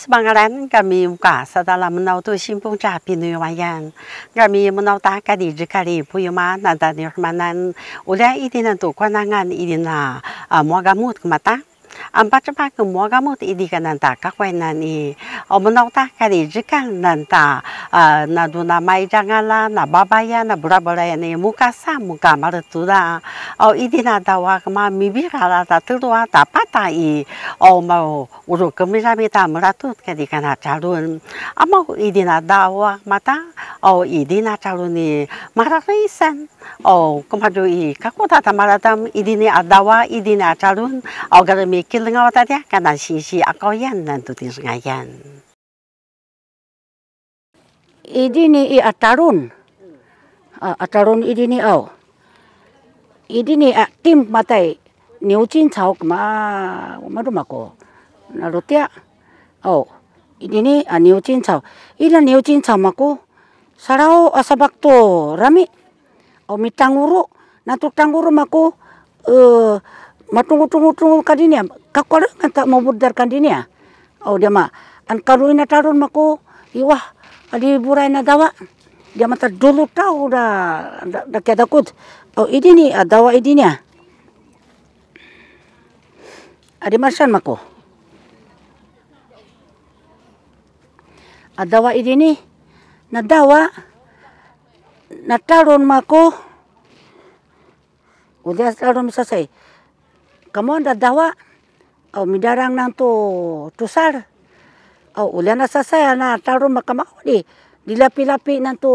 Sbangaran kami muka sadala menau tu simpung ca pinuwayan. Kami menau ta kadi jikari puyuma nada nirmanan. Ulia idina tu kwanangan idina muagamut kemata. Ampachma ke moga mut idi kananta kakwena ni omonauta kari jika nanta na duna mai jangala na babaya na burabura ya ni muka sa muka marutura o idi na dawa kama mibi kala ta tirua ta pata i o mau uru kemira mita muratut kari kana calun amau idi na dawa mata 어, 이디나 자루니 마라레이산 어, 그마도 이 가고다다 마라담 이디니 아다와 이디나 자룬 어 그러미 길릉아와다랴 가난 시시 아까얀 난도 디스가얀 이디니 이 아타룬 아, 아타룬 이디니 아오 이디니 아, 팀 마타이 니우친 차옥 마 마루마고 나로티아 아오 이디니 아 니우친 차옥 이라 니우친 차마고 Sarau asabak to rami o mitanguru natuk tanguru mako eh matungu tungu tungu kadinia kakwara ngata mau budar ya? o dia ma an karu tarun maku iwah adi burai na dawa dia mata dulu tahu dah dah kada takut, o ini ni dawa idinya adi marsan mako adawa idini na dawa nataron mako udah tarun misasay kamu anda dawa au midarang nang to tusar au ulah na sasay na taron di dilapi-lapi nang to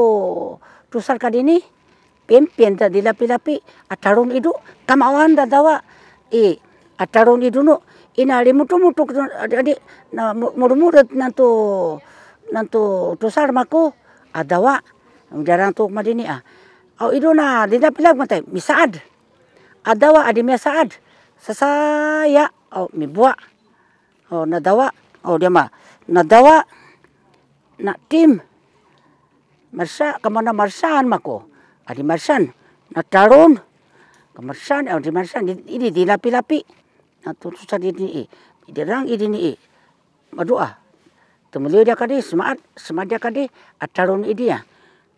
tusar kadini pimpin ta dilapi-lapi atarun idu kamawan anda dawa e atarun idu no ina limutu-mutu adik na murumurat nang to nang tusar mako adawa jarang tuh madini ah au iduna dinda pilag matay misaad adawa adi misaad sasaya au mibua au nadawa au diama nadawa na tim marsha kamana eh, Marshaan mako adi Marshaan. na tarun kamarsan au di Marshaan ini nah, di lapi-lapi na tutusan ini i dirang ini i madua Kemudian dia kadi semat semat dia kadi acarun ini ya.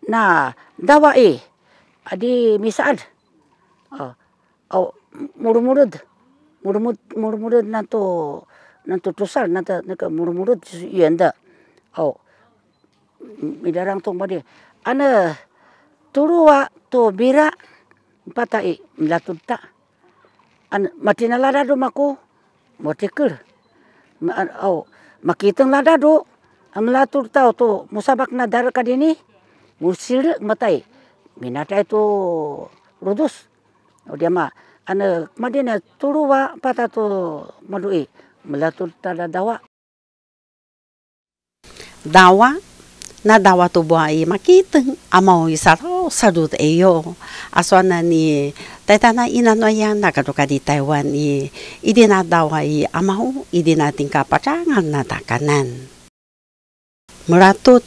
Nah dawa eh, adi misad oh oh murmurud murmurud murmurud nantu nanto tusar nanto nika murmurud yenda oh midarang tong badi ane turua to bira patai milatunta an matinala dadu maku motikur ma, oh, makitang lada do. Ang latur tao to, musabak na dar ka din eh. Musil matay. Minatay to rudos. O dia ma, ano, madina turuwa pata to madui. Malatur tada dawa. Dawa? Na dawa to buhay makitang amaw isa to. saru de yo aswana ni taitana ina no yan di taiwan ni idina dawa i amau idina tingka pacangan na takanan meratut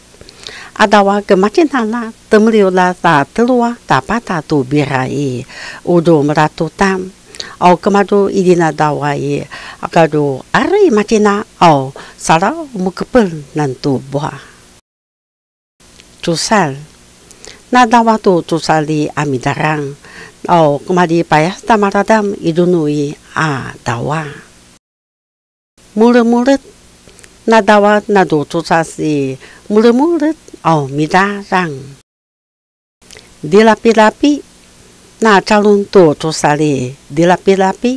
adawa gemacin hana temriu la ta telua ta tu birai udo meratutam au kemadu idina dawa i akadu ari macina au sarau mukepel nantu buah. Tusan, na dawa tu tu sali amidarang o kumadi payah, tamaradam idunui a dawa. mulut na dawa na tu tu sasi mulut o midarang. Dilapi-lapi na calon tu tu sali dilapi-lapi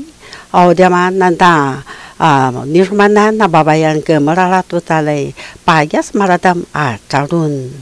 o dia nanda uh, nirmana na babayan ke meralat tu tali payas maradam a calon.